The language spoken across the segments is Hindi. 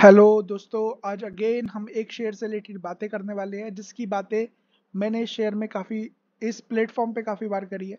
हेलो दोस्तों आज अगेन हम एक शेयर से रिलेटेड बातें करने वाले हैं जिसकी बातें मैंने शेयर में काफ़ी इस प्लेटफॉर्म पे काफ़ी बार करी है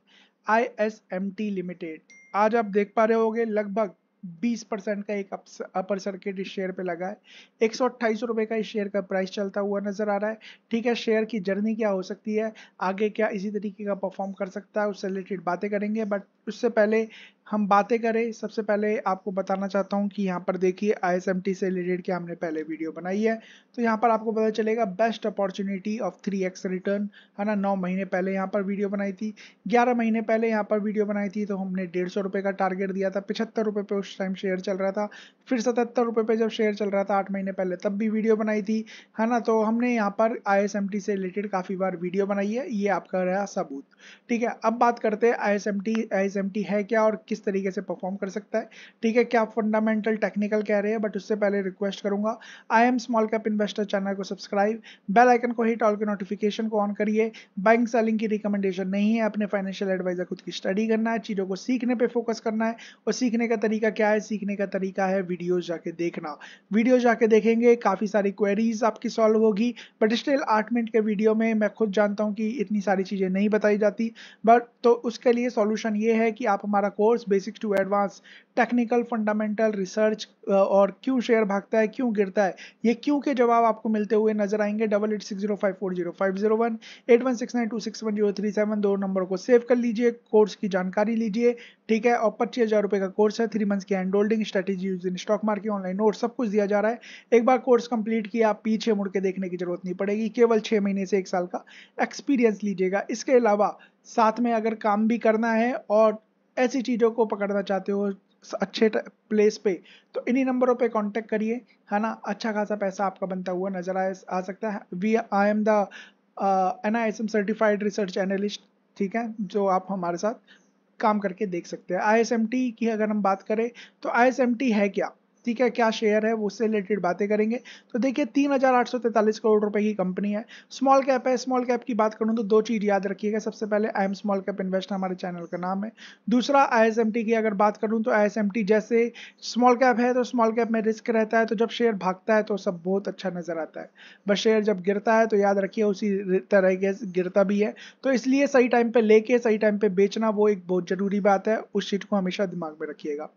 I S M T limited आज आप देख पा रहे होगे लगभग 20 परसेंट का एक अपर सर्किट इस शेयर पे लगा है एक सौ का इस शेयर का प्राइस चलता हुआ नजर आ रहा है ठीक है शेयर की जर्नी क्या हो सकती है आगे क्या इसी तरीके का परफॉर्म कर सकता है उससे रिलेटेड बातें करेंगे बट उससे पहले हम बातें करें सबसे पहले आपको बताना चाहता हूँ कि यहाँ पर देखिए आई से रिलेटेड क्या हमने पहले वीडियो बनाई है तो यहाँ पर आपको पता चलेगा best opportunity of three X return है ना नौ महीने पहले यहाँ पर वीडियो बनाई थी ग्यारह महीने पहले यहाँ पर वीडियो बनाई थी तो हमने डेढ़ सौ का टारगेट दिया था पिछहत्तर रुपये पर उस टाइम शेयर चल रहा था फिर सतहत्तर रुपये पर जब शेयर चल रहा था आठ महीने पहले तब भी वीडियो बनाई थी है ना तो हमने यहाँ पर आई से रिलेटेड काफ़ी बार वीडियो बनाई है ये आपका रहा सबूत ठीक है अब बात करते हैं आई एस है क्या और किस किस तरीके से परफॉर्म कर सकता है ठीक है क्या आप फंडामेंटल टेक्निकल कह रहे हैं बट उससे पहले रिक्वेस्ट करूंगा I am small cap investor channel को सब्सक्राइब बेल आइकन को हिट ऑल के नोटिफिकेशन को ऑन करिए बैंक सेलिंग की रिकमेंडेशन नहीं है अपने फाइनेंशियल एडवाइजर खुद की स्टडी करना है चीज़ों को सीखने पर फोकस करना है और सीखने का तरीका क्या है सीखने का तरीका है वीडियोज जाके देखना वीडियो जाके देखेंगे काफ़ी सारी क्वेरीज आपकी सॉल्व होगी बट स्टिल आठ मिनट के वीडियो में मैं खुद जानता हूँ कि इतनी सारी चीज़ें नहीं बताई जाती बट तो उसके लिए सॉल्यूशन ये है कि आप हमारा course basics to advance technical fundamental research और क्यों शेयर भागता है क्यों गिरता है ये क्यों के जवाब आपको मिलते हुए नजर आएंगे double eight six zero five four zero five zero one eight one six nine two six one zero three seven दो नंबर को सेव कर लीजिए कोर्स की जानकारी लीजिए ठीक है और पच्चीस हज़ार रुपये का कोर्स है थ्री मंथ्स की hand holding strategy use in stock market online note सब कुछ दिया जा रहा है एक बार कोर्स कंप्लीट किया आप पीछे मुड़ के देखने की जरूरत नहीं पड़ेगी केवल छः महीने से एक साल का एक्सपीरियंस लीजिएगा इसके अलावा साथ में अगर काम भी करना है और ऐसी चीज़ों को पकड़ना चाहते हो अच्छे प्लेस पे तो इन्हीं नंबरों पे कांटेक्ट करिए है ना अच्छा खासा पैसा आपका बनता हुआ नज़र आए आ सकता है we I am the N I S M certified research analyst ठीक है जो आप हमारे साथ काम करके देख सकते हैं आई एस एम टी की अगर हम बात करें तो आई एस एम टी है क्या बस्ती का क्या शेयर है उससे रिलेटेड बातें करेंगे तो देखिए तीन करोड़ रुपए की कंपनी है स्मॉल कैप है स्मॉल कैप की बात करूं तो दो चीज़ याद रखिएगा सबसे पहले I am small cap invest हमारे चैनल का नाम है दूसरा आई की अगर बात करूं तो आई जैसे स्मॉल कैप है तो स्मॉल कैप में रिस्क रहता है तो जब शेयर भागता है तो सब बहुत अच्छा नज़र आता है बस शेयर जब गिरता है तो याद रखिए उसी तरह के गिरता भी है तो इसलिए सही टाइम पे लेके सही टाइम पे बेचना वो एक बहुत ज़रूरी बात है उस चीज़ को हमेशा दिमाग में रखिएगा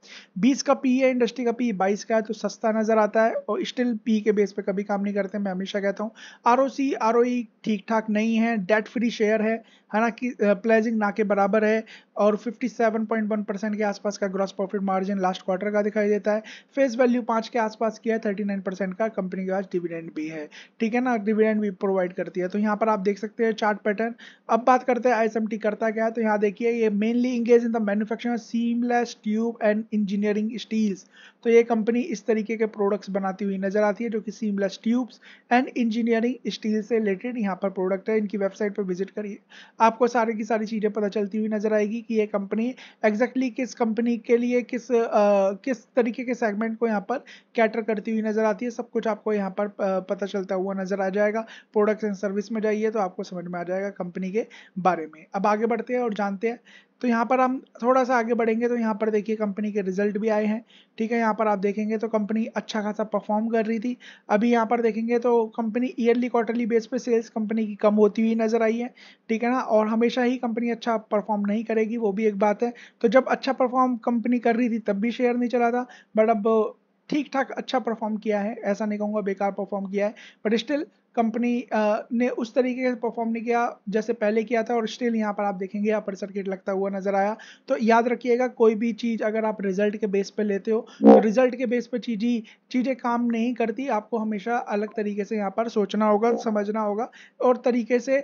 बीस का पी इंडस्ट्री e का पी e बाईस प्राइस का है तो सस्ता नज़र आता है और स्टिल पी के बेस पे कभी काम नहीं करते मैं हमेशा कहता हूँ R O C R O E e ठीक ठाक नहीं है डेट फ्री शेयर है हालांकि प्लेजिंग ना के बराबर है और 57.1 परसेंट के आसपास का gross profit margin last quarter का दिखाई देता है फेस वैल्यू पाँच के आसपास की है 39 परसेंट का कंपनी के पास डिविडेंड भी है ठीक है ना डिविडेंड भी प्रोवाइड करती है तो यहाँ पर आप देख सकते हैं चार्ट पैटर्न अब बात करते हैं आई करता क्या है तो यहाँ देखिए ये mainly engage in the manufacturing seamless tube and engineering steels तो ये कम कंपनी इस तरीके के प्रोडक्ट्स बनाती हुई नजर आती है जो कि seamless tubes and engineering steel से रिलेटेड यहाँ पर प्रोडक्ट है इनकी वेबसाइट पर विजिट करिए आपको सारे की सारी चीज़ें पता चलती हुई नजर आएगी कि ये कंपनी एग्जैक्टली exactly किस कंपनी के लिए किस आ, किस तरीके के सेगमेंट को यहाँ पर कैटर करती हुई नजर आती है सब कुछ आपको यहाँ पर पता चलता हुआ नजर आ जाएगा प्रोडक्ट्स एंड सर्विस में जाइए तो आपको समझ में आ जाएगा कंपनी के बारे में अब आगे बढ़ते हैं और जानते हैं तो यहाँ पर हम थोड़ा सा आगे बढ़ेंगे तो यहाँ पर देखिए कंपनी के रिजल्ट भी आए हैं ठीक है यहाँ पर आप देखेंगे तो कंपनी अच्छा खासा परफॉर्म कर रही थी अभी यहाँ पर देखेंगे तो कंपनी ईयरली क्वार्टरली बेस पे सेल्स कंपनी की कम होती हुई नज़र आई है ठीक है ना और हमेशा ही कंपनी अच्छा परफॉर्म नहीं करेगी वो भी एक बात है तो जब अच्छा परफॉर्म कंपनी कर रही थी तब भी शेयर नहीं चला था बट अब ठीक ठाक अच्छा परफॉर्म किया है ऐसा नहीं कहूँगा बेकार परफॉर्म किया है बट स्टिल कंपनी uh, ने उस तरीके से परफॉर्म नहीं किया जैसे पहले किया था और स्टिल यहाँ पर आप देखेंगे अपर सर्किट लगता हुआ नजर आया तो याद रखिएगा कोई भी चीज़ अगर आप रिजल्ट के बेस पे लेते हो तो रिजल्ट के बेस पे चीज ही चीज़ें काम नहीं करती आपको हमेशा अलग तरीके से यहाँ पर सोचना होगा समझना होगा और तरीके से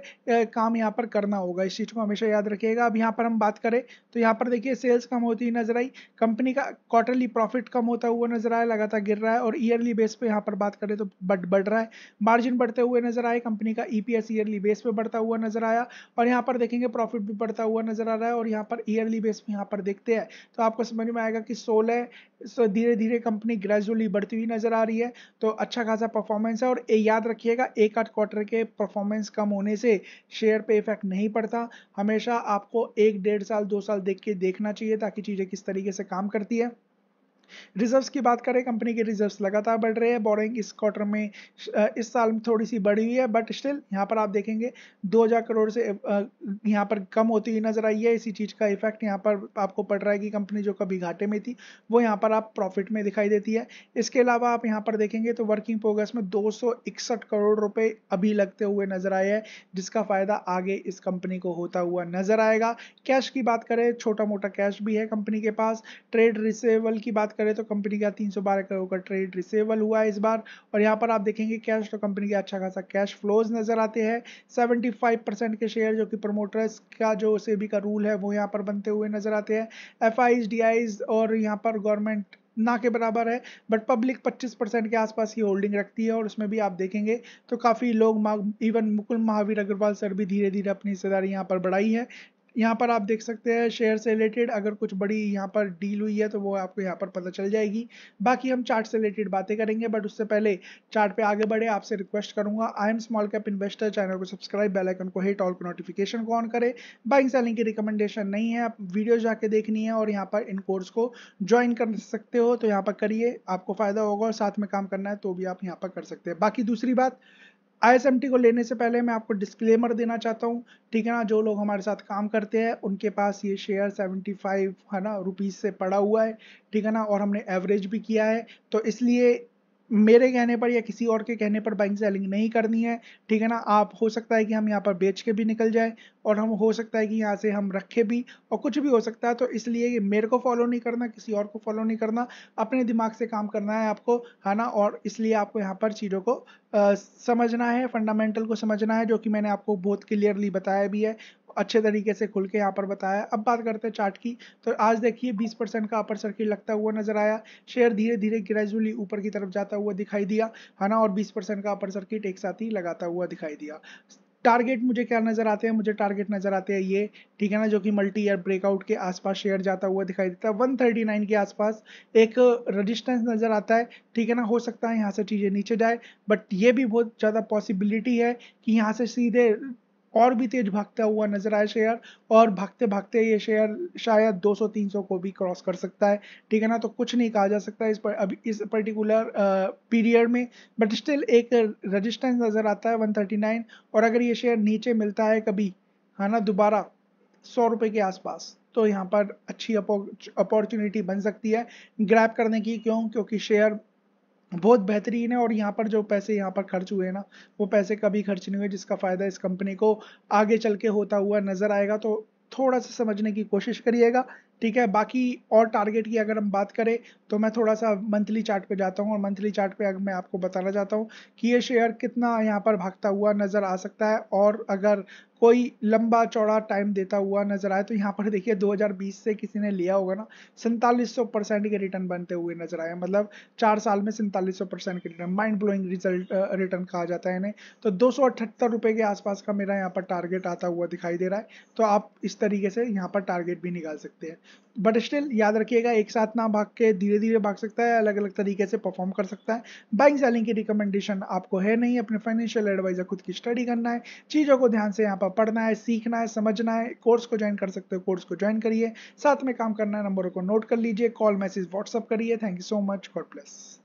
काम यहाँ पर करना होगा इस चीज़ को हमेशा याद रखिएगा अब यहाँ पर हम बात करें तो यहाँ पर देखिए सेल्स कम होती नजर आई कंपनी का क्वार्टरली प्रॉफिट कम होता हुआ नजर आया लगातार गिर रहा है और ईयरली बेस पे यहाँ पर बात करें तो बढ़ रहा है मार्जिन बढ़ बढ़ते हुए नजर आए कंपनी का ईपीएस ईयरली बेस पे बढ़ता हुआ नजर आया और यहाँ पर देखेंगे प्रॉफिट भी बढ़ता हुआ नजर आ रहा है और यहाँ पर ईयरली बेस में यहाँ पर देखते हैं तो आपको समझ में आएगा कि सोलह धीरे धीरे कंपनी ग्रेजुअली बढ़ती हुई नजर आ रही है तो अच्छा खासा परफॉर्मेंस है और याद रखिएगा एक आठ क्वार्टर के परफॉर्मेंस कम होने से शेयर पे इफेक्ट नहीं पड़ता हमेशा आपको एक डेढ़ साल दो साल देख के देखना चाहिए ताकि चीज़ें किस तरीके से काम करती है रिजर्व्स की बात करें कंपनी के रिजर्व्स लगातार बढ़ रहे हैं बोरिंग इस क्वार्टर में इस साल में थोड़ी सी बढ़ी हुई है बट स्टिल यहाँ पर आप देखेंगे दो हज़ार करोड़ से यहाँ पर कम होती हुई नजर आई है इसी चीज़ का इफेक्ट यहाँ पर आपको पड़ रहा है कि कंपनी जो कभी घाटे में थी वो यहाँ पर आप प्रॉफिट में दिखाई देती है इसके अलावा आप यहाँ पर देखेंगे तो वर्किंग प्रोग्रेस में दो करोड़ रुपये अभी लगते हुए नजर आए हैं जिसका फ़ायदा आगे इस कंपनी को होता हुआ नजर आएगा कैश की बात करें छोटा मोटा कैश भी है कंपनी के पास ट्रेड रिसेवल की बात करें तो कंपनी का तीन करोड़ का ट्रेड रिसेबल हुआ है इस बार और यहाँ पर आप देखेंगे कैश तो कंपनी का अच्छा खासा कैश फ्लोज नजर आते हैं सेवेंटी के शेयर जो कि प्रमोटर्स का जो सेबी का रूल है वो यहाँ पर बनते हुए नजर आते हैं एफ आई और यहाँ पर गवर्नमेंट ना के बराबर है बट पब्लिक 25 परसेंट के आसपास ही होल्डिंग रखती है और उसमें भी आप देखेंगे तो काफ़ी लोग इवन मुकुल महावीर अग्रवाल सर भी धीरे धीरे अपनी हिस्सेदारी यहाँ पर बढ़ाई है यहाँ पर आप देख सकते हैं शेयर से रिलेटेड अगर कुछ बड़ी यहाँ पर डील हुई है तो वो आपको यहाँ पर पता चल जाएगी बाकी हम चार्ट से रिलेटेड बातें करेंगे बट उससे पहले चार्ट पे आगे बढ़े आपसे रिक्वेस्ट करूंगा I am small cap investor channel को सब्सक्राइब बेलाइकन को हिट ऑल को नोटिफिकेशन को ऑन करें बाइंग सेलिंग की रिकमेंडेशन नहीं है आप वीडियो जाके देखनी है और यहाँ पर इन कोर्स को ज्वाइन कर सकते हो तो यहाँ पर करिए आपको फायदा होगा और साथ में काम करना है तो भी आप यहाँ पर कर सकते हैं बाकी दूसरी बात आई को लेने से पहले मैं आपको डिस्क्लेमर देना चाहता हूँ ठीक है ना जो लोग हमारे साथ काम करते हैं उनके पास ये शेयर 75 है ना रुपीज़ से पड़ा हुआ है ठीक है ना और हमने एवरेज भी किया है तो इसलिए मेरे कहने पर या किसी और के कहने पर बाइंग सेलिंग नहीं करनी है ठीक है ना आप हो सकता है कि हम यहाँ पर बेच के भी निकल जाए और हम हो सकता है कि यहाँ से हम रखे भी और कुछ भी हो सकता है तो इसलिए मेरे को फॉलो नहीं करना किसी और को फॉलो नहीं करना अपने दिमाग से काम करना है आपको है ना और इसलिए आपको यहाँ पर चीज़ों को आ, समझना है फंडामेंटल को समझना है जो कि मैंने आपको बहुत क्लियरली बताया भी है अच्छे तरीके से खुल के यहाँ पर बताया अब बात करते हैं चार्ट की तो आज देखिए 20 परसेंट का अपर सर्किट लगता हुआ नजर आया शेयर धीरे धीरे ग्रेजुअली ऊपर की तरफ जाता हुआ दिखाई दिया है ना और 20 परसेंट का अपर सर्किट एक साथ ही लगाता हुआ दिखाई दिया टारगेट मुझे क्या नज़र आते हैं मुझे टारगेट नज़र आते हैं ये ठीक है ना जो कि मल्टी ईयर ब्रेकआउट के आसपास शेयर जाता हुआ दिखाई देता है 139 के आसपास एक रेजिस्टेंस नज़र आता है ठीक है ना हो सकता है यहाँ से चीज़ें नीचे जाए बट ये भी बहुत ज़्यादा पॉसिबिलिटी है कि यहाँ से सीधे और भी तेज भागता हुआ नजर आया शेयर और भागते भागते ये शेयर शायद 200-300 को भी क्रॉस कर सकता है ठीक है ना तो कुछ नहीं कहा जा सकता इस पर अभी इस पर्टिकुलर पीरियड में बट स्टिल एक रजिस्टेंस नज़र आता है 139 और अगर ये शेयर नीचे मिलता है कभी है ना दोबारा सौ रुपये के आसपास तो यहाँ पर अच्छी अपॉर्चुनिटी बन सकती है ग्रैप करने की क्यों क्योंकि शेयर बहुत बेहतरीन है और यहाँ पर जो पैसे यहाँ पर खर्च हुए ना वो पैसे कभी खर्च नहीं हुए जिसका फ़ायदा इस कंपनी को आगे चल के होता हुआ नज़र आएगा तो थोड़ा सा समझने की कोशिश करिएगा ठीक है बाकी और टारगेट की अगर हम बात करें तो मैं थोड़ा सा मंथली चार्ट पे जाता हूँ और मंथली चार्ट पे अगर मैं आपको बताना चाहता हूँ कि ये शेयर कितना यहाँ पर भागता हुआ नज़र आ सकता है और अगर कोई लंबा चौड़ा टाइम देता हुआ नज़र आए तो यहाँ पर देखिए 2020 से किसी ने लिया होगा ना सैंतालीस परसेंट के रिटर्न बनते हुए नज़र आए मतलब चार साल में सैंतालीस परसेंट के return mind blowing result return कहा जाता है इन्हें तो दो सौ के आसपास का मेरा यहाँ पर टारगेट आता हुआ दिखाई दे रहा है तो आप इस तरीके से यहाँ पर टारगेट भी निकाल सकते हैं बट स्टिल याद रखिएगा एक साथ ना भाग के धीरे धीरे भाग सकता है अलग अलग तरीके से परफॉर्म कर सकता है बाइंग सेलिंग की रिकमेंडेशन आपको है नहीं अपने फाइनेंशियल एडवाइजर खुद की स्टडी करना है चीज़ों को ध्यान से यहाँ पर पढ़ना है सीखना है समझना है कोर्स को ज्वाइन कर सकते हो कोर्स को ज्वाइन करिए साथ में काम करना है नंबरों को नोट कर लीजिए कॉल मैसेज व्हाट्सअप करिए thank you so much God plus